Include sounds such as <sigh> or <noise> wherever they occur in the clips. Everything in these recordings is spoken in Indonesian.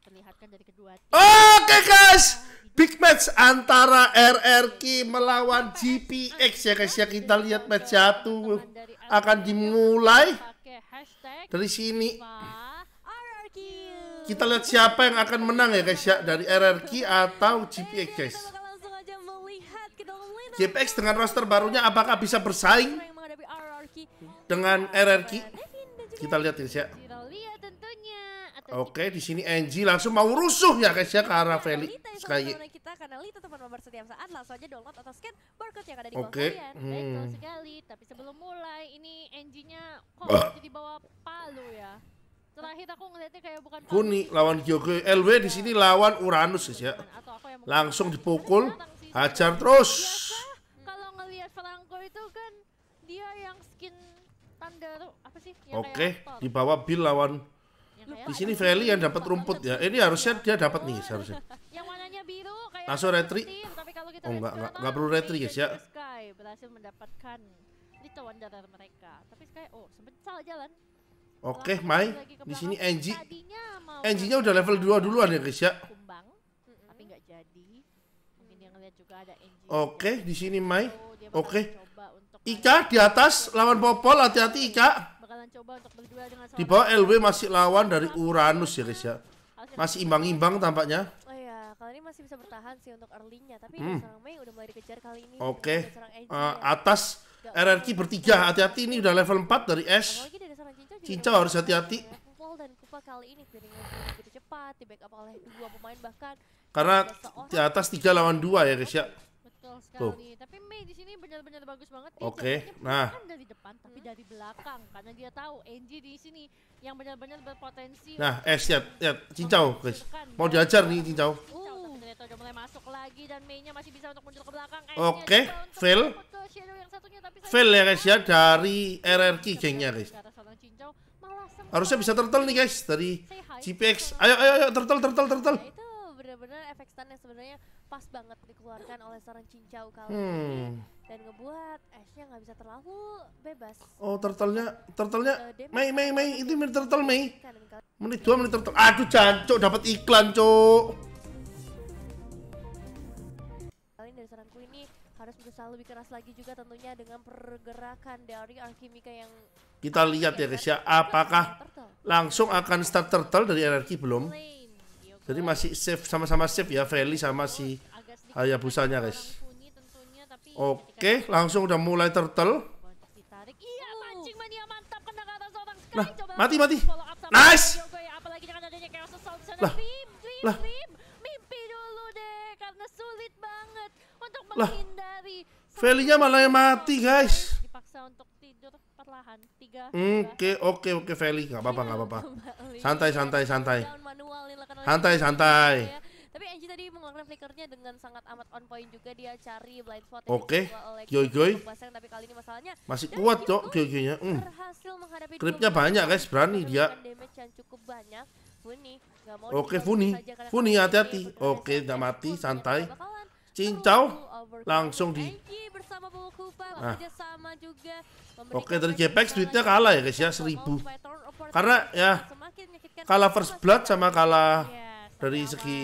diperlihatkan dari kedua tim. Oke guys, big match antara RRQ melawan GPX ya guys ya kita lihat match jatuh akan dimulai dari sini. Kita lihat siapa yang akan menang ya guys ya dari RRQ atau GPX guys. GPX dengan roster barunya apakah bisa bersaing dengan RRQ? Kita lihat ya guys ya. Oke, di sini Angie langsung mau rusuh ya guys ya ke arah Feli. Sekali kita karena Lita teman nomor setiap saat langsung aja download atau scan barcode yang ada di Oke. okay. Hmm. Betul sekali, tapi sebelum mulai ini Angie-nya kok uh. jadi bawa palu ya. Terakhir aku ngeliatnya kayak bukan palu. Kuni lawan Gyogo eh, LW di sini iya. lawan Uranus guys ya. Langsung dipukul, hajar terus. Biasa, kalau ngelihat Franco itu kan dia yang skin tanda apa sih? Oke, okay. di Bill lawan Iya, Di iya. sini Feli yang dapat rumput ya. Ini harusnya dia dapat nih seharusnya. Yang warnanya biru kayak Langsung retri. Oh enggak enggak enggak perlu retri guys ya. Sky berhasil mendapatkan Little Wanderer mereka. Tapi Sky oh sebentar jalan. Oke, okay, Mai. Di sini Angie. Angie-nya udah level 2 duluan ya guys ya. Kumbang, tapi enggak jadi. Oke, di sini Mai. Oh, Oke. Ika di atas lawan Popol, hati-hati Ika. Di bawah LW masih lawan dari Uranus ya guys ya. Masih imbang-imbang tampaknya. Oh iya, kali ini masih bisa bertahan sih untuk early-nya, tapi hmm. Mei udah mulai dikejar kali ini. Oke. Uh, atas RRQ bertiga hati-hati ini udah level 4 dari S Cincau harus hati-hati karena di atas tiga lawan dua ya guys ya Tuh. Tapi Mei di sini benar-benar bagus banget. Oke. Okay. Nah. Bukan dari depan tapi hmm. dari belakang karena dia tahu di sini yang benar-benar berpotensi. Nah, eh siap, siap. Cincau, guys. Mau diajar nih Cincau. Uh, udah mulai masuk lagi dan mainnya masih bisa untuk muncul ke belakang. Oke, okay. fail. Fail ya guys ya dari RRQ gengnya guys. Harusnya bisa turtle nih guys dari GPX. Ayo ayo ayo turtle turtle turtle. Nah, itu benar-benar efek stun yang sebenarnya pas banget dikeluarkan oleh seorang cincau kali hmm. ini dan ngebuat Ashnya nggak bisa terlalu bebas. Oh, turtlenya turtlenya uh, Mei Mei Mei itu menit turtle Mei. Menit dua menit turtle. Aduh, jancok dapat iklan, cok dari saranku ini harus berusaha lebih keras lagi juga tentunya dengan pergerakan dari alkimika yang kita lihat ya guys ya apakah langsung akan start turtle dari energi belum iya, jadi masih safe sama-sama safe ya Feli sama si oh, Hayabusanya guys oke langsung udah mulai turtle nah mati mati nice lah lah Lah, Felinya malah yang mati, guys. Oke, oke, oke, Feli. Gak apa-apa, gak apa-apa. <laughs> Santai, santai, santai. Santai, santai. Ya. Tapi Angie tadi mengeluarkan flickernya dengan sangat amat on point juga dia cari blind spot yang Oke. Joy Joy. Tapi kali ini masalahnya masih kuat cok Joy Joynya. Hmm. Clipnya banyak guys, berani dia. cukup banyak. Funi, Oke Funi, Funi hati-hati. Oke, nggak mati, santai cincau langsung di nah. Oke dari JPEX duitnya kalah ya guys ya seribu karena ya kalah first blood sama kalah <laughs> dari segi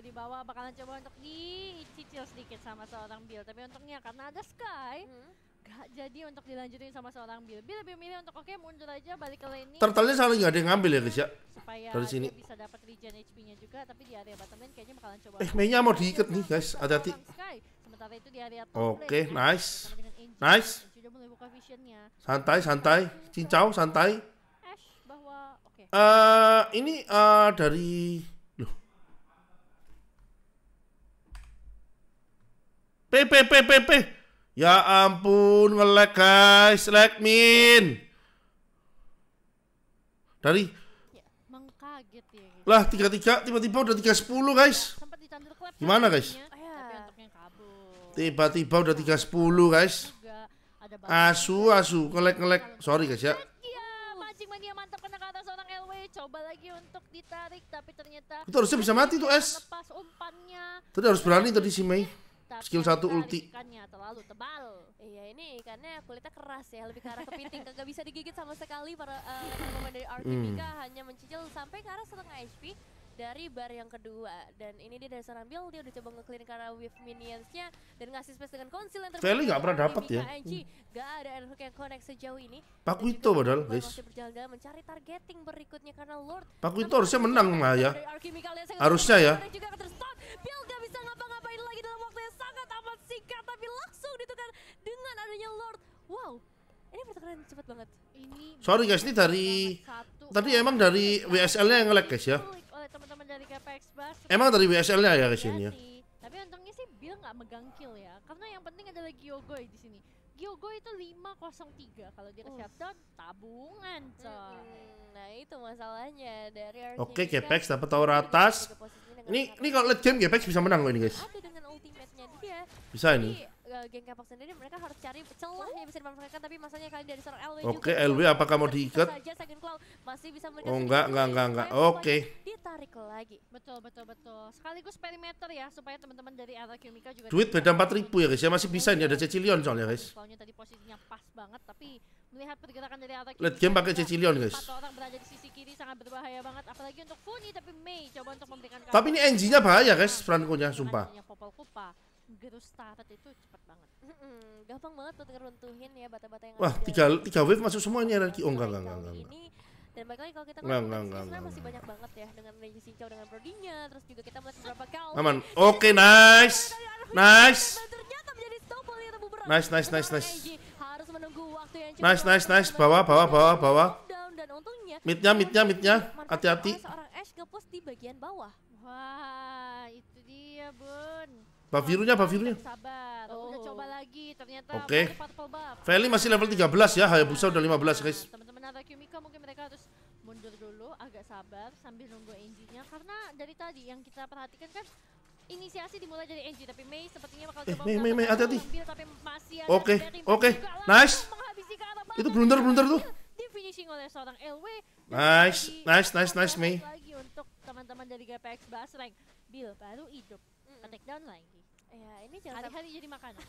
di bawah bakalan coba untuk dicicil sedikit sama seorang Bill tapi untungnya karena ada Sky hmm gak jadi untuk dilanjutin sama seorang Bill. Bill lebih milih untuk oke okay, mundur aja balik ke lane. Turtle-nya selalu nggak ada yang ngambil ya guys ya. Supaya dari sini bisa dapat regen HP-nya juga tapi di area bottom lane kayaknya bakalan coba. Eh, mainnya mau diikat nih guys, hati-hati. Oke, nice. Nice. Santai, santai. Cincau, santai. Ash Uh, ini uh, dari loh. P P P P. Ya ampun, ngelag guys, lag min. Dari ya, kaget ya. Gitu. Lah, 33 tiba-tiba udah 310, guys. Gimana, guys? Iya. Tiba-tiba udah 310, iya. guys. Asu, asu, ngelag, ngelag. Sorry, guys ya iya, mancing mantap kena ke atas orang LW coba lagi untuk ditarik tapi ternyata itu harusnya bisa mati tuh es. lepas umpannya tadi harus berani tadi si Mei skill satu ulti ikannya terlalu tebal iya ini ikannya kulitnya keras ya lebih ke arah kepiting kagak bisa digigit sama sekali para uh, dari Artemika hmm. hanya mencicil sampai ke arah setengah HP dari bar yang kedua dan ini dia dari seorang build dia udah coba nge karena with minionsnya dan ngasih space dengan konsil yang terbaik Feli nggak pernah dapat ya gak ada hook yang connect sejauh ini Pakuito padahal guys masih berjalan mencari targeting berikutnya karena Lord Pakuito harusnya menang lah ya harusnya ya cepet banget. Sorry guys, ini dari tadi emang dari WSL-nya yang ngelag guys ya. Emang dari WSL-nya ya guys iya ini ya. Tapi untungnya sih Bill nggak megang kill ya, karena yang penting adalah Giogoy di sini. Giogoy itu 503 kalau dia ke tabungan coy. nah itu masalahnya dari Oke okay, Gepex dapat tower atas. Ini ini kalau late game Gepex bisa menang loh ini guys. Bisa ini uh, geng k sendiri mereka harus cari celah yang bisa dimanfaatkan tapi masanya kali dari seorang LW Oke, okay, LW apakah mau diikat? masih bisa Oh, enggak, enggak, enggak, enggak. Oke. Okay. Ditarik lagi. Betul, betul, betul. Sekaligus perimeter ya supaya teman-teman dari RQ Kimika juga Duit beda 4000 ya guys. Ya masih bisa ini ada Cecilion soalnya guys. Soalnya tadi posisinya pas banget tapi melihat pergerakan dari arah Kimika. Let game pakai Cecilion guys. Empat orang berada di sisi kiri sangat berbahaya banget apalagi untuk Funi tapi Mei coba untuk memberikan Tapi ini NG-nya bahaya guys Franco-nya sumpah. Popol Kupa gitu turret itu cepet banget. Mm hmm gampang banget tuh ngeruntuhin ya bata-bata yang Wah, tiga, tiga wave masuk semuanya Ranki. Oh, enggak, enggak, enggak, enggak. enggak. dan balik lagi kalau kita ngeliat enggak, masih banyak banget ya dengan Legacy Cincau dengan prodinya terus juga kita melihat beberapa kali aman oke okay, nice nice nice nice nice nice harus menunggu waktu yang nice nice nice Bawa, bawa, bawa, bawa. dan untungnya mitnya. hati-hati seorang Ash ngepost di bagian bawah wah itu dia bun Bavirunya, Bavirunya. Sabar, oh. udah coba lagi ternyata. Oke. Feli masih level 13 ya, Hayabusa udah 15 iya, guys. Teman-teman Arakyumika mungkin mereka harus mundur dulu agak sabar sambil nunggu engine-nya karena dari tadi yang kita perhatikan kan inisiasi dimulai dari engine tapi Mei sepertinya bakal eh, Mei Mei Mei hati-hati. Oke, oke. Nice. Itu blunder-blunder tuh. Iya, Di finishing oleh seorang LW. Nice, nice, nice, nice Mei. Lagi untuk teman-teman dari GPX Basreng. Bill baru hidup. Attack down lagi. Ya, ini jangan hari-hari jadi makanan.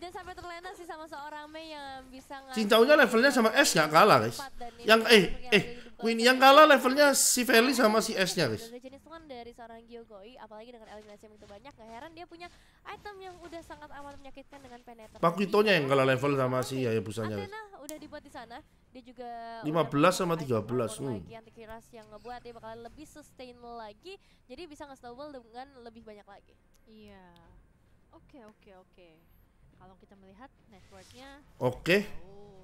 dan <laughs> sampai terlena sih sama seorang Mei yang bisa Cintaunya levelnya sama S nggak kalah, guys. Yang eh eh Queen yang kalah levelnya si Feli sama si S-nya, iya, guys. Jenis kan dari seorang Gyogoi, apalagi dengan eliminasi yang begitu banyak, nggak heran dia punya item yang udah sangat amat menyakitkan dengan penetrasi. Pakuitonya yang kalah level sama si Yaya busanya. Antena udah dibuat di sana, dia juga 15 sama 13 hmm. lagi anti yang ngebuat dia bakalan lebih sustain lagi, jadi bisa nge-snowball dengan lebih banyak lagi. Iya. Oke, oke, oke. Kalau kita melihat networknya. Oke. Okay.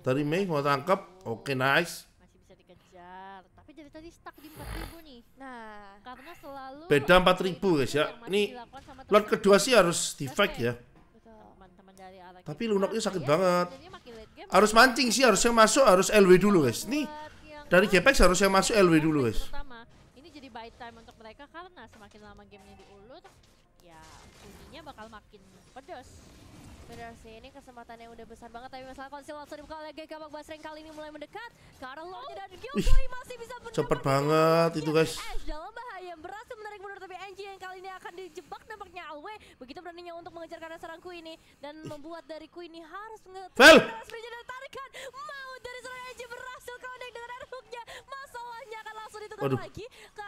Tadi Mei mau tangkap. Oke Oke, nice. Masih bisa dikejar. Tapi dari tadi stuck di 4000 nih. Nah, karena selalu beda 4000 guys ya. Ini lot kedua sih harus defect ya. Tapi lunaknya sakit ya, banget. Harus mancing sih, harus yang masuk harus LW dulu guys. Nih dari GPX yang masuk LW dulu guys. Pertama, ini jadi buy time untuk mereka karena semakin lama gamenya diulur kayaknya bakal makin pedas. Benar sih, ini kesempatan yang udah besar banget tapi masalah konsil langsung dibuka oleh GK Bang Basreng kali ini mulai mendekat. Karena Lord dan oh. Gyokoi masih bisa mendapat Cepet banget itu iya, guys. Ash eh, dalam bahaya berhasil menarik mundur tapi NG yang kali ini akan dijebak nampaknya Alwe begitu beraninya untuk mengejar karena serang ini dan membuat dari ini harus mengejar tarikan mau dari serang NG berhasil connect dengan hooknya. masalahnya akan langsung ditutup lagi. Karena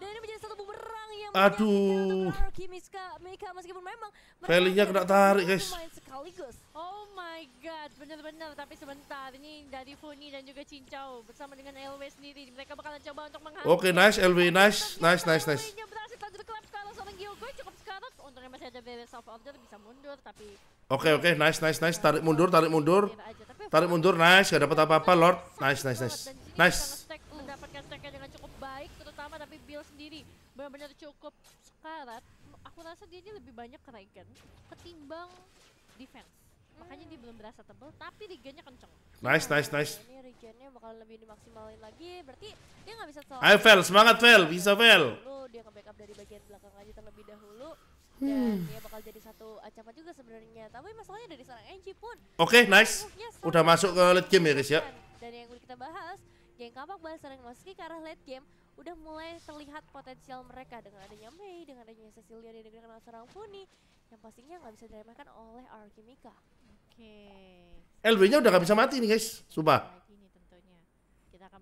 dan ini menjadi satu bumerang yang Aduh. Kimiska, Mika meskipun memang valley kena tarik, guys. Sekaligus. Oh my god, benar-benar tapi sebentar ini dari Funi dan juga Cincau bersama dengan LW sendiri mereka bakalan coba untuk menghantam. Oke, okay, nice LW, nice. Nice, nice, nice. Ini berhasil lanjut klap kalau seorang Gyogo cukup sekarang untungnya masih ada beres of Order bisa mundur tapi Oke, okay, oke, okay. nice, nice, nice. Tarik mundur, tarik mundur. Tarik mundur, nice. Gak dapat apa-apa, Lord. Nice, nice, nice. Nice tapi Bill sendiri benar-benar cukup sekarat. Aku rasa dia ini lebih banyak kenaikan ketimbang defense. Makanya dia hmm. belum berasa tebel, tapi regennya kenceng. Nice, nah, nice, nice. Ini regennya bakal lebih dimaksimalin lagi, berarti dia nggak bisa selalu. Ayo Vel, semangat Vel, bisa Vel. Lalu dia nge-backup dari bagian belakang aja terlebih dahulu. Hmm. Dan dia bakal jadi satu acapan juga sebenarnya. Tapi masalahnya dari seorang Angie pun. Oke, okay, nice. Oh, udah masuk ke late game ya, guys ya. Dan yang udah kita bahas, geng kampak bahas sering masuk ke arah late game udah mulai terlihat potensial mereka dengan adanya Mei, dengan adanya Cecilia, dan dengan seorang Puni yang pastinya nggak bisa diremehkan oleh Arkimika. Oke. Okay. LB-nya udah nggak bisa mati nih guys, sumpah. Nah, Kita akan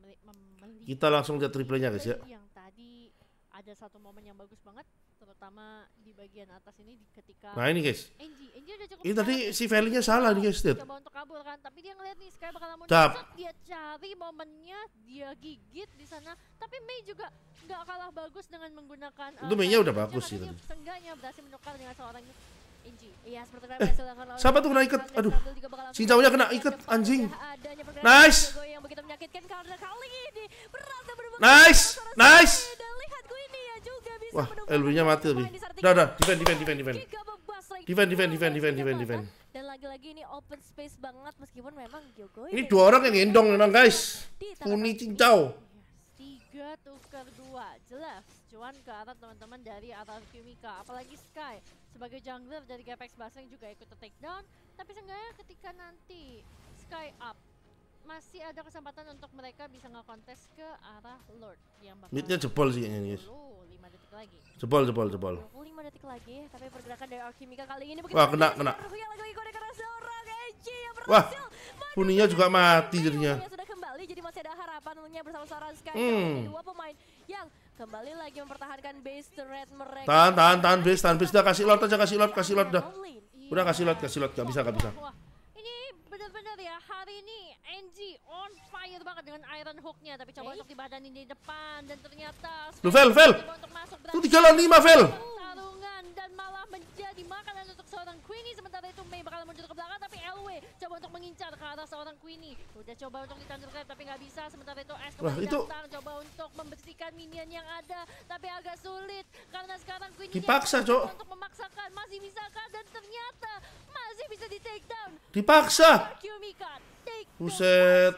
Kita langsung lihat triplenya guys ya. Yang tadi ada satu momen yang bagus banget terutama di bagian atas ini di ketika nah ini guys Angie, Angie udah cukup ini tadi si Felinya salah nih guys coba untuk kabur kan tapi dia ngeliat nih Sky bakal lamun dia cari momennya dia gigit di sana tapi Mei juga nggak kalah bagus dengan menggunakan itu uh, Mei-nya udah bagus sih tadi seenggaknya berhasil menukar dengan seorang Inji. Iya, seperti eh, siapa tuh kena ikat? Aduh, Shinjaunya kena ikat anjing. Nice. Nice. Nice. Ya, Wah, Elvinya mati lebih. Dah, dah, defend, defend, defend, defend. Defend, defend, defend, defend, defend, defend. Dan lagi-lagi ini open space banget meskipun memang Jokowi. Ini dua orang yang gendong memang guys. Puni cincau. Tiga tukar dua, jelas. Cuan ke atas teman-teman dari atas Kimika. Apalagi Sky sebagai jungler dari Gapex Basang juga ikut take down. Tapi seenggaknya ketika nanti Sky up masih ada kesempatan untuk mereka bisa ngekontes ke arah Lord yang bakal Midnya jebol sih kayaknya guys. 5 detik lagi. Jebol jebol jebol. detik lagi tapi pergerakan dari Alchemica kali ini Wah, kena kena. Wah. Puninya juga mati iya, jadinya. Sudah kembali jadi masih ada harapan tentunya bersama seorang Sky hmm. dua pemain yang kembali lagi mempertahankan base turret mereka. Tahan tahan tahan base tahan base udah kasih lot aja kasih lot kasih lot dah. Iya, udah kasih lot iya. kasih lot enggak bisa enggak bisa. Ini benar-benar ya hari ini NG on fire banget dengan Iron hooknya tapi coba untuk dibadanin di depan dan ternyata Lu Vel, fail Lu di jalan 5 Vel. Tarungan dan malah menjadi makanan untuk seorang Queenie sementara itu Mei bakal mundur ke belakang tapi LW coba untuk mengincar ke arah seorang Queenie. Udah coba untuk grab tapi nggak bisa sementara itu S kembali itu datang, coba untuk membersihkan minion yang ada tapi agak sulit karena sekarang Queenie dipaksa, Cok. Untuk memaksakan masih bisa kan dan ternyata masih bisa di take down. Dipaksa. Buset.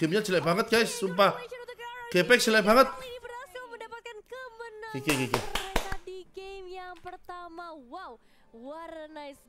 Gamenya jelek banget guys, sumpah. Gepek jelek banget. Kiki, kiki. Di game yang pertama, wow, what a nice